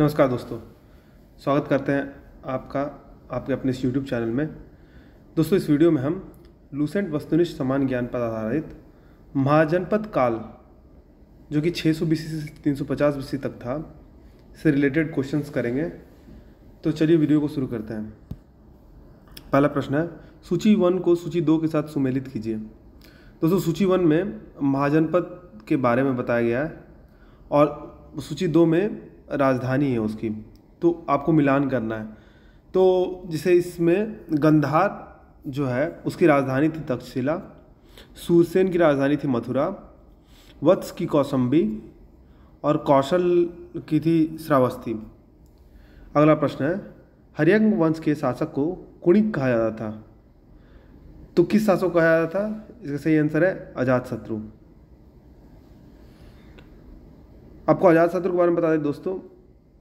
नमस्कार दोस्तों स्वागत करते हैं आपका आपके अपने इस यूट्यूब चैनल में दोस्तों इस वीडियो में हम लूसेंट वस्तुनिष्ठ समान ज्ञान पर आधारित महाजनपद काल जो कि 600 बीसी से 350 बीसी तक था से रिलेटेड क्वेश्चंस करेंगे तो चलिए वीडियो को शुरू करते हैं पहला प्रश्न है सूची वन को सूची दो के साथ सुमेलित कीजिए दोस्तों सूची वन में महाजनपद के बारे में बताया गया है और सूची दो में राजधानी है उसकी तो आपको मिलान करना है तो जिसे इसमें गंधार जो है उसकी राजधानी थी तक्षशिला सूरसेन की राजधानी थी मथुरा वत्स की कौसम्बी और कौशल की थी श्रावस्ती अगला प्रश्न है हरियंग वंश के शासक को कुणिक कहा जाता था तो किस शासक को कहा जाता था इसका सही आंसर है अजात शत्रु आपको अजात शत्रु के बारे में बता दें दोस्तों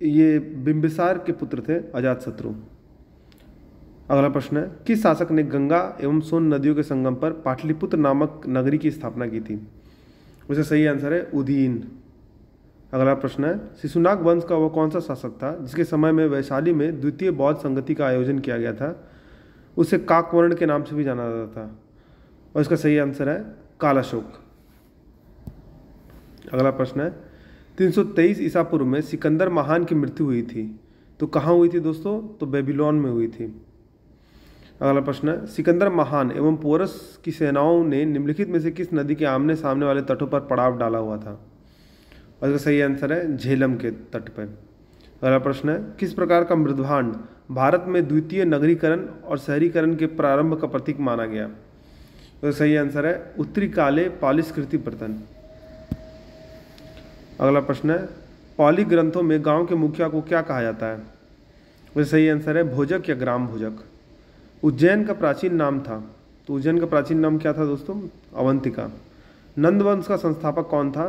ये बिंबिसार के पुत्र थे अजात शत्रु अगला प्रश्न है किस शासक ने गंगा एवं सोन नदियों के संगम पर पाटलिपुत्र नामक नगरी की स्थापना की थी उसका सही आंसर है उदीन अगला प्रश्न है शिशुनाग वंश का वह कौन सा शासक था जिसके समय में वैशाली में द्वितीय बौद्ध संगति का आयोजन किया गया था उसे काकवर्ण के नाम से भी जाना जाता था और इसका सही आंसर है कालाशोक अगला प्रश्न है 323 ईसा पूर्व में सिकंदर महान की मृत्यु हुई थी तो कहाँ हुई थी दोस्तों तो बेबीलोन में हुई थी अगला प्रश्न सिकंदर महान एवं पोरस की सेनाओं ने निम्नलिखित में से किस नदी के आमने सामने वाले तटों पर पड़ाव डाला हुआ था और इसका सही आंसर है झेलम के तट पर अगला प्रश्न है किस प्रकार का मृदभांड भारत में द्वितीय नगरीकरण और शहरीकरण के प्रारंभ का प्रतीक माना गया तो सही आंसर है उत्तरी काले पालिस्कृति बर्तन अगला प्रश्न है पाली ग्रंथों में गांव के मुखिया को क्या कहा जाता है वैसे सही आंसर है भोजक या ग्राम भोजक उज्जैन का प्राचीन नाम था तो उज्जैन का प्राचीन नाम क्या था दोस्तों अवंतिका नंदवंश का संस्थापक कौन था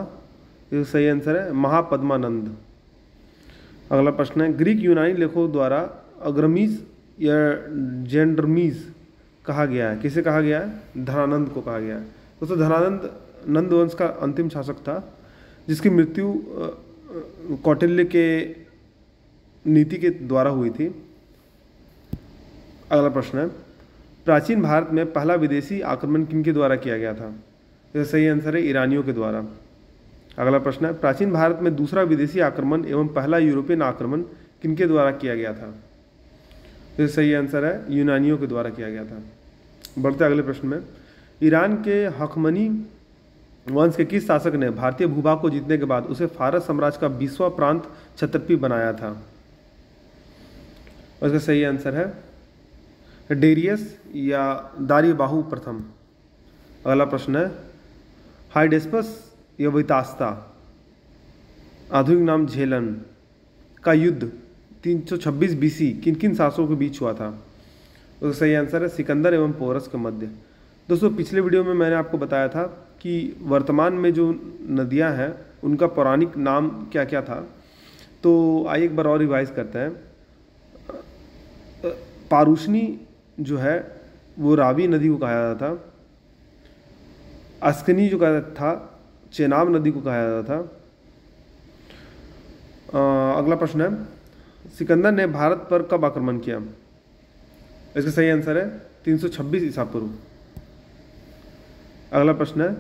सही आंसर है महापद्मानंद अगला प्रश्न है ग्रीक यूनानी लेखों द्वारा अग्रमीज या जेंडरमीज कहा गया है किसे कहा गया है धनानंद को कहा गया है दोस्तों धनानंद नंदवंश का अंतिम शासक था जिसकी मृत्यु कौटिल्य के नीति के द्वारा हुई थी अगला प्रश्न है प्राचीन भारत में पहला विदेशी आक्रमण किन के द्वारा किया गया था इसका सही आंसर है ईरानियों के द्वारा अगला प्रश्न है प्राचीन भारत में दूसरा विदेशी आक्रमण एवं पहला यूरोपियन आक्रमण किनके द्वारा किया गया था इसका सही आंसर है यूनानियों के द्वारा किया गया था बढ़ते अगले प्रश्न में ईरान के हकमनी वंश के किस शासक ने भारतीय भूभाग को जीतने के बाद उसे फारस साम्राज्य का बीसवा प्रांत छतरपी बनाया था उसका सही आंसर है डेरियस या दारीबाहू प्रथम अगला प्रश्न है हाइडेस्पस या वितास्ता आधुनिक नाम झेलन का युद्ध 326 बीसी किन किन शासकों के बीच हुआ था उसका सही आंसर है सिकंदर एवं पोरस के मध्य दोस्तों पिछले वीडियो में मैंने आपको बताया था कि वर्तमान में जो नदियां हैं उनका पौराणिक नाम क्या क्या था तो आइए एक बार और रिवाइज करते हैं पारूषणी जो है वो रावी नदी को कहा जाता था अस्कनी जो कहा जाता था चेनाब नदी को कहा जाता था आ, अगला प्रश्न है सिकंदर ने भारत पर कब आक्रमण किया इसका सही आंसर है 326 ईसा पूर्व अगला प्रश्न है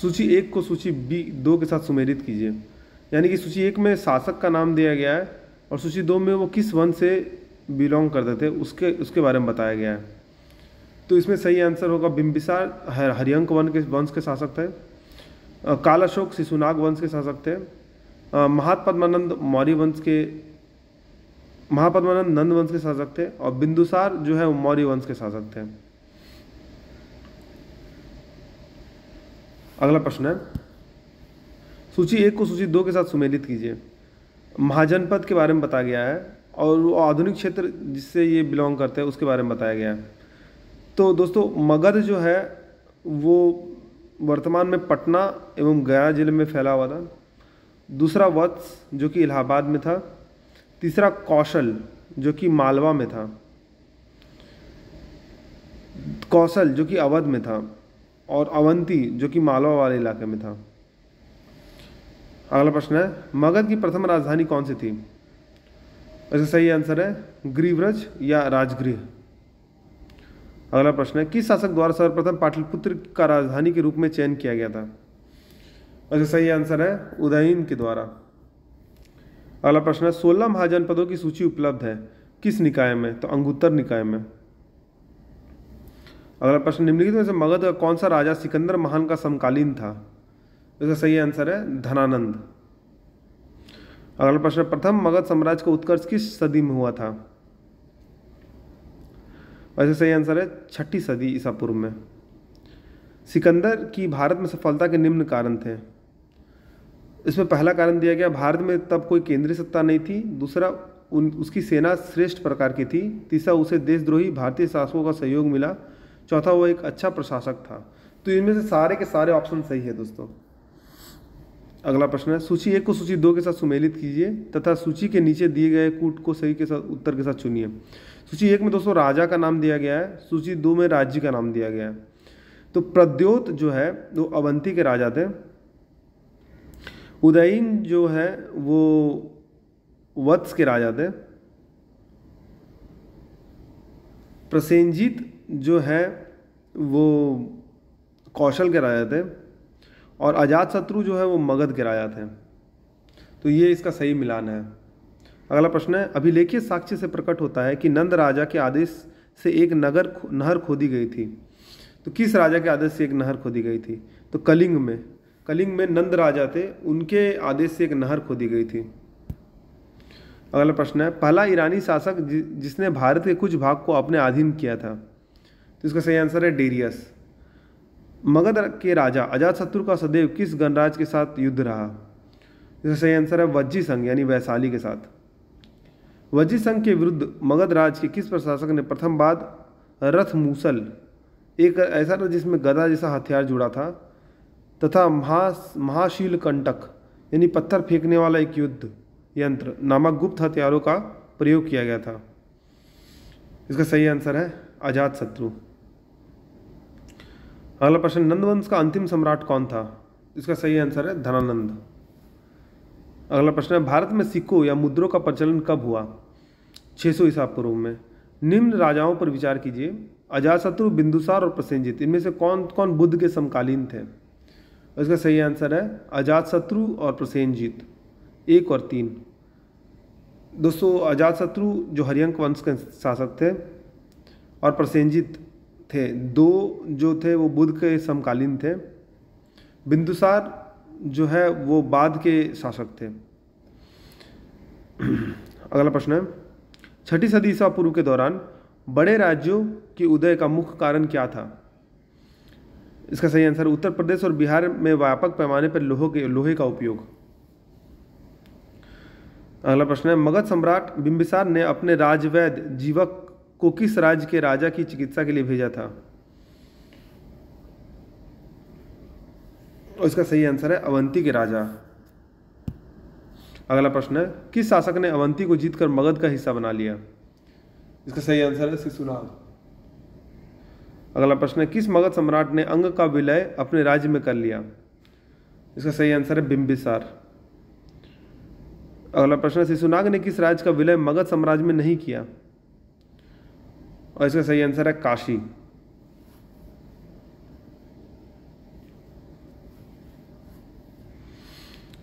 सूची एक को सूची बी दो के साथ सुमेरित कीजिए यानी कि सूची एक में शासक का नाम दिया गया है और सूची दो में वो किस वंश से बिलोंग करते थे उसके उसके बारे में बताया गया है तो इसमें सही आंसर होगा बिम्बिसार हरियंक वन के वंश के शासक थे कालाशोक शिशुनाग वंश के शासक थे महापद्मानंद मौर्य वंश के महापद्मानंद नंद वंश के शासक थे और बिंदुसार जो है वो मौर्य वंश के शासक थे अगला प्रश्न है सूची एक को सूची दो के साथ सुमेलित कीजिए महाजनपद के बारे में बताया गया है और वो आधुनिक क्षेत्र जिससे ये बिलोंग करते हैं उसके बारे में बताया गया है तो दोस्तों मगध जो है वो वर्तमान में पटना एवं गया जिले में फैला हुआ था दूसरा वत्स जो कि इलाहाबाद में था तीसरा कौशल जो कि मालवा में था कौशल जो कि अवध में था और अवंती जो कि मालवा वाले इलाके में था अगला प्रश्न है मगध की प्रथम राजधानी कौन सी थी इसका सही आंसर है ग्रीव्रज या राजगृह अगला प्रश्न है किस शासक द्वारा सर्वप्रथम पाटलिपुत्र का राजधानी के रूप में चयन किया गया था इसका सही आंसर है उदयन के द्वारा अगला प्रश्न है सोलह महाजनपदों की सूची उपलब्ध है किस निकाय में तो अंगुत्तर निकाय में अगला प्रश्न निम्नलिखित में से मगध का कौन सा राजा सिकंदर महान का समकालीन था इसका सही आंसर है धनानंद अगला प्रश्न प्रथम मगध साम्राज्य का उत्कर्ष किस सदी में हुआ था वैसे सही आंसर है छठी सदी ईसा पूर्व में सिकंदर की भारत में सफलता के निम्न कारण थे इसमें पहला कारण दिया गया भारत में तब कोई केंद्रीय सत्ता नहीं थी दूसरा उन उसकी सेना श्रेष्ठ प्रकार की थी तीसरा उसे देशद्रोही भारतीय शासकों का सहयोग मिला चौथा वो एक अच्छा प्रशासक था तो इनमें से सारे के सारे ऑप्शन सही है दोस्तों अगला प्रश्न है सूची एक को सूची दो के साथ सुमेलित कीजिए तथा सूची के नीचे दिए गए कूट को सही के साथ उत्तर के साथ चुनिए सूची एक में दोस्तों राजा का नाम दिया गया है सूची दो में राज्य का नाम दिया गया है तो प्रद्योत जो है वो अवंती के राजा थे उदयीन जो है वो वत्स के राजा थे प्रसेंजीत जो है वो कौशल के राजा थे और अजातशत्रु जो है वो मगध के राजा थे तो ये इसका सही मिलान है अगला प्रश्न है अभिलेखीय साक्ष्य से प्रकट होता है कि नंद राजा के आदेश से एक नगर नहर खोदी गई थी तो किस राजा के आदेश से एक नहर खोदी गई थी तो कलिंग में कलिंग में नंद राजा थे उनके आदेश से एक नहर खोदी गई थी अगला प्रश्न है पहला ईरानी शासक जिसने भारत के कुछ भाग को अपने अधीन किया था तो इसका सही आंसर है डेरियस मगध के राजा अजातशत्रु का सदैव किस गणराज के साथ युद्ध रहा इसका सही आंसर है वज्जी संघ यानी वैशाली के साथ वज्जी संघ के विरुद्ध मगध राज के किस प्रशासक ने प्रथम बाद रथ मूसल एक ऐसा था जिसमें गदा जैसा हथियार जुड़ा था तथा महा महाशील कंटक यानी पत्थर फेंकने वाला एक युद्ध यंत्र नामक गुप्त हथियारों का प्रयोग किया गया था इसका सही आंसर है अजात शत्रु अगला प्रश्न नंदवंश का अंतिम सम्राट कौन था इसका सही आंसर है धनानंद अगला प्रश्न है भारत में सिक्कों या मुद्रों का प्रचलन कब हुआ 600 सौ ईसा पूर्व में निम्न राजाओं पर विचार कीजिए अजातशत्रु बिंदुसार और प्रसेंजित इनमें से कौन कौन बुद्ध के समकालीन थे इसका सही आंसर है अजातशत्रु और प्रसेंजित एक और तीन दोस्तों अजातशत्रु जो हरियंक वंश के शासक थे और प्रसेंजित थे दो जो थे वो बुद्ध के समकालीन थे बिंदुसार जो है वो बाद के शासक थे अगला प्रश्न है छठी सदी ईसा पूर्व के दौरान बड़े राज्यों के उदय का मुख्य कारण क्या था इसका सही आंसर उत्तर प्रदेश और बिहार में व्यापक पैमाने पर लोहे के लोहे का उपयोग अगला प्रश्न है मगध सम्राट बिंबिसार ने अपने राजवैद जीवक को किस राज्य के राजा की चिकित्सा के लिए भेजा था तो इसका सही आंसर है अवंती के राजा अगला प्रश्न है किस शासक ने अवंती को जीतकर मगध का हिस्सा बना लिया इसका सही आंसर है शिशुनाग अगला प्रश्न है किस मगध सम्राट ने अंग का विलय अपने राज्य में कर लिया इसका सही आंसर है बिंबिसार अगला प्रश्न शिशुनाग ने किस राज्य का विलय मगध साम्राज्य में नहीं किया और इसका सही आंसर है काशी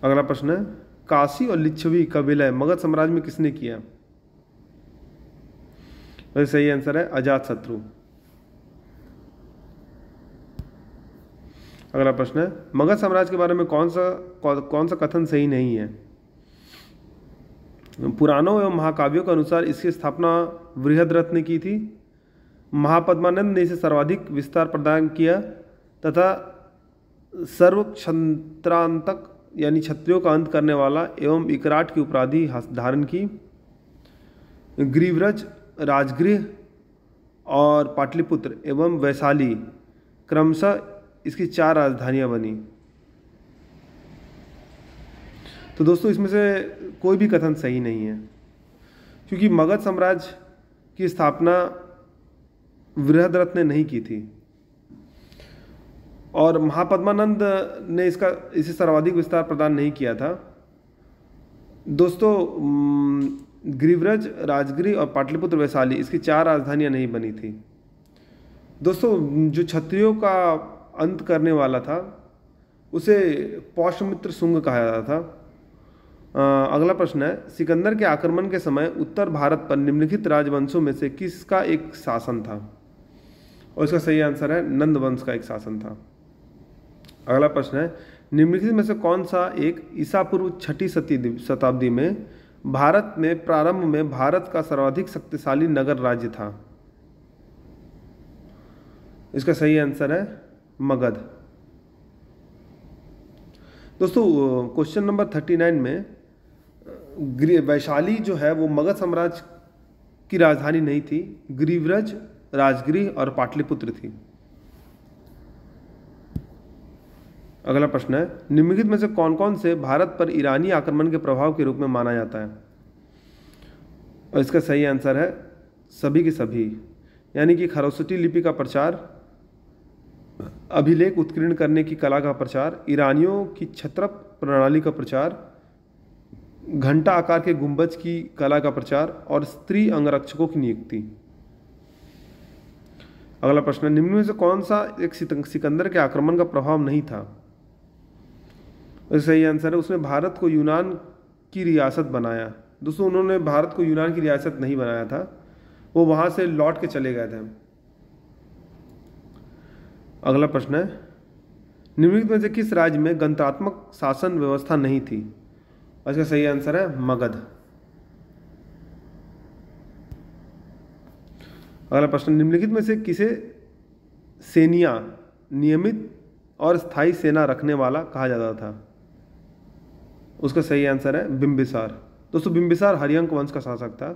अगला प्रश्न है काशी और लिच्छवी का विलय मगध साम्राज्य में किसने किया तो सही आंसर है अजात शत्रु अगला प्रश्न है मगध साम्राज्य के बारे में कौन सा कौ, कौन सा कथन सही नहीं है पुराणों एवं महाकाव्यों के अनुसार इसकी स्थापना वृहद रथ ने की थी महापद्मानंद ने इसे सर्वाधिक विस्तार प्रदान किया तथा सर्वक्षत्रांतक यानी क्षत्रियों का अंत करने वाला एवं इकराट की उपराधि धारण की ग्रीवरज राजगृह और पाटलिपुत्र एवं वैशाली क्रमशः इसकी चार राजधानियां बनी तो दोस्तों इसमें से कोई भी कथन सही नहीं है क्योंकि मगध साम्राज्य की स्थापना वृहदरथ ने नहीं की थी और महापद्मानंद ने इसका इसे सर्वाधिक विस्तार प्रदान नहीं किया था दोस्तों ग्रीवरज राजगिरी और पाटलिपुत्र वैशाली इसकी चार राजधानियां नहीं बनी थी दोस्तों जो क्षत्रियों का अंत करने वाला था उसे पौषमित्र सुंग कहा जाता था आ, अगला प्रश्न है सिकंदर के आक्रमण के समय उत्तर भारत पर निम्नलिखित राजवंशों में से किसका एक शासन था और इसका सही आंसर है नंद वंश का एक शासन था अगला प्रश्न है निम्नलिखित में से कौन सा एक ईसा पूर्व छठी शताब्दी में भारत में प्रारंभ में भारत का सर्वाधिक शक्तिशाली नगर राज्य था इसका सही आंसर है मगध दोस्तों क्वेश्चन नंबर थर्टी नाइन में वैशाली जो है वो मगध साम्राज्य की राजधानी नहीं थी ग्रीवरज राजगिरी और पाटलिपुत्र थी अगला प्रश्न है निम्नलिखित में से कौन कौन से भारत पर ईरानी आक्रमण के प्रभाव के रूप में माना जाता है और इसका सही आंसर है सभी के सभी यानी कि खरोसटी लिपि का प्रचार अभिलेख उत्कीर्ण करने की कला का प्रचार ईरानियों की छत्रप प्रणाली का प्रचार घंटा आकार के गुंबज की कला का प्रचार और स्त्री अंगरक्षकों की नियुक्ति अगला प्रश्न निम्न में से कौन सा एक सिकंदर के आक्रमण का प्रभाव नहीं था सही आंसर है उसने भारत को यूनान की रियासत बनाया दोस्तों उन्होंने भारत को यूनान की रियासत नहीं बनाया था वो वहां से लौट के चले गए थे अगला प्रश्न है निम्नलिखित में से किस राज्य में गणतात्मक शासन व्यवस्था नहीं थी इसका सही आंसर है मगध अगला प्रश्न निम्नलिखित में से किसे सेनिया नियमित और स्थायी सेना रखने वाला कहा जाता था उसका सही आंसर है बिम्बिसार दोस्तों बिंबिसार हरियंक वंश का शासक था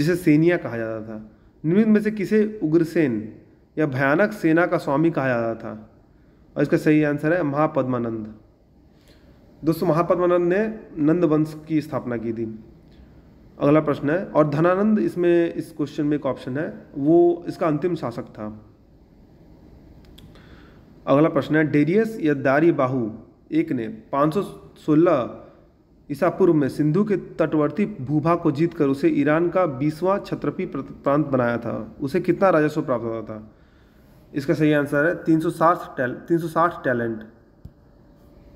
जिसे सेनिया कहा जाता था निम्नलिखित में से किसे उग्रसेन या भयानक सेना का स्वामी कहा जाता था और इसका सही आंसर है महापद्मानंद दोस्तों महापद्मानंद ने नंद वंश की स्थापना की थी अगला प्रश्न है और धनानंद इसमें इस क्वेश्चन में एक ऑप्शन है वो इसका अंतिम शासक था अगला प्रश्न है डेरियस या दारी बाहू एक ने 516 ईसा पूर्व में सिंधु के तटवर्ती भूभाग को जीतकर उसे ईरान का बीसवां छत्रपी प्रांत बनाया था उसे कितना राजस्व प्राप्त होता था इसका सही आंसर है 360 टैल 360 टैलेंट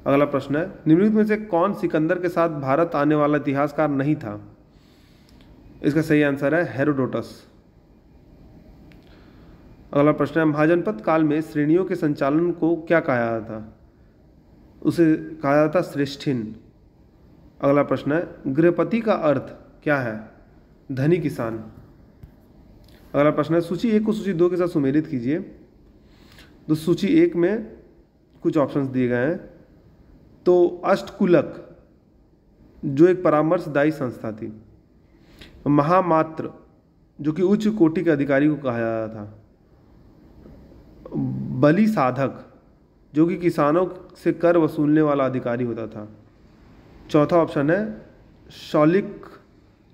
अगला प्रश्न है निम्नलिखित में से कौन सिकंदर के साथ भारत आने वाला इतिहासकार नहीं था इसका सही आंसर है हेरोडोटस अगला प्रश्न है महाजनपद काल में श्रेणियों के संचालन को क्या कहा जाता था उसे कहा जाता श्रेष्ठिन अगला प्रश्न है गृहपति का अर्थ क्या है धनी किसान अगला प्रश्न है सूची एक को सूची दो के साथ सुमेलित कीजिए तो सूची एक में कुछ ऑप्शंस दिए गए हैं तो अष्टकुलक जो एक परामर्शदायी संस्था थी महामात्र जो कि उच्च कोटि के अधिकारी को कहा जाता था बलि साधक जो कि किसानों से कर वसूलने वाला अधिकारी होता था चौथा ऑप्शन है शौलिक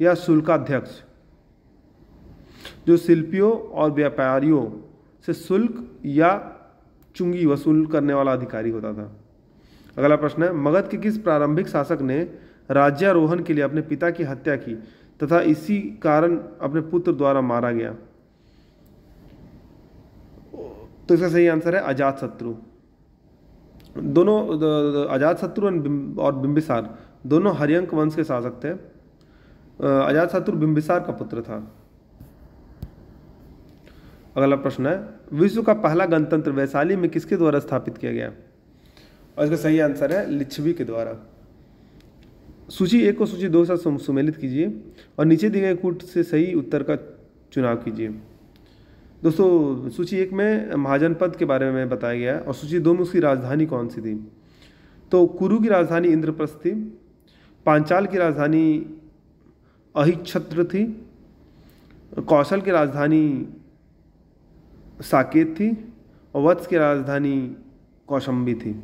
या शुल्काध्यक्ष जो शिल्पियों और व्यापारियों से शुल्क या चुंगी वसूल करने वाला अधिकारी होता था अगला प्रश्न है मगध के किस प्रारंभिक शासक ने राज्यारोहण के लिए अपने पिता की हत्या की तथा इसी कारण अपने पुत्र द्वारा मारा गया तो इसका सही आंसर है अजात शत्रु दोनों अजात शत्रु और बिंबिसार दोनों हरियंक वंश के शासक थे अजात शत्रु बिंबिसार का पुत्र था अगला प्रश्न है विश्व का पहला गणतंत्र वैशाली में किसके द्वारा स्थापित किया गया और इसका सही आंसर है लिच्छवी के द्वारा सूची एक और सूची दो के साथ सुमेलित कीजिए और नीचे दिए गए कूट से सही उत्तर का चुनाव कीजिए दोस्तों सूची एक में महाजनपद के बारे में बताया गया है और सूची दो में उसकी राजधानी कौन सी थी तो कुरु की राजधानी इंद्रप्रस्थ थी पांचाल की राजधानी अहिक्षत्र थी कौशल की राजधानी साकेत थी और वत्स की राजधानी कौशंबी थी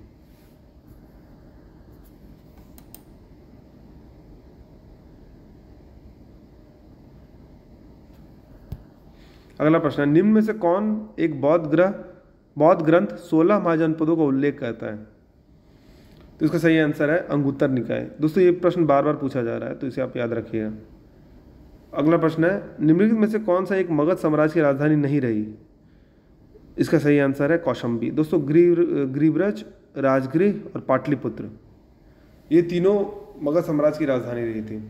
अगला प्रश्न निम्न में से कौन एक बौद्ध ग्रह बौद्ध ग्रंथ सोलह महाजनपदों का उल्लेख करता है तो इसका सही आंसर है अंगुत्तर निकाय दोस्तों ये प्रश्न बार बार पूछा जा रहा है तो इसे आप याद रखिएगा अगला प्रश्न है निम्नलिखित में से कौन सा एक मगध साम्राज्य की राजधानी नहीं रही इसका सही आंसर है कौशम्बी दोस्तों ग्रीव ग्रीवरज राजगृह और पाटलिपुत्र ये तीनों मगध साम्राज्य की राजधानी रही थी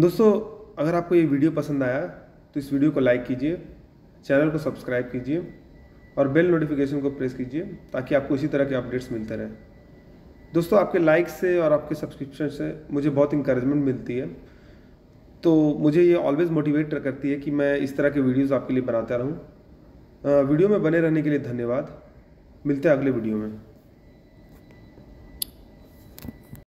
दोस्तों अगर आपको ये वीडियो पसंद आया तो इस वीडियो को लाइक कीजिए चैनल को सब्सक्राइब कीजिए और बेल नोटिफिकेशन को प्रेस कीजिए ताकि आपको इसी तरह के अपडेट्स मिलते रहें दोस्तों आपके लाइक से और आपके सब्सक्रिप्शन से मुझे बहुत इंकरेजमेंट मिलती है तो मुझे ये ऑलवेज़ मोटिवेट करती है कि मैं इस तरह के वीडियोज़ आपके लिए बनाता रहूँ वीडियो में बने रहने के लिए धन्यवाद मिलते हैं अगले वीडियो में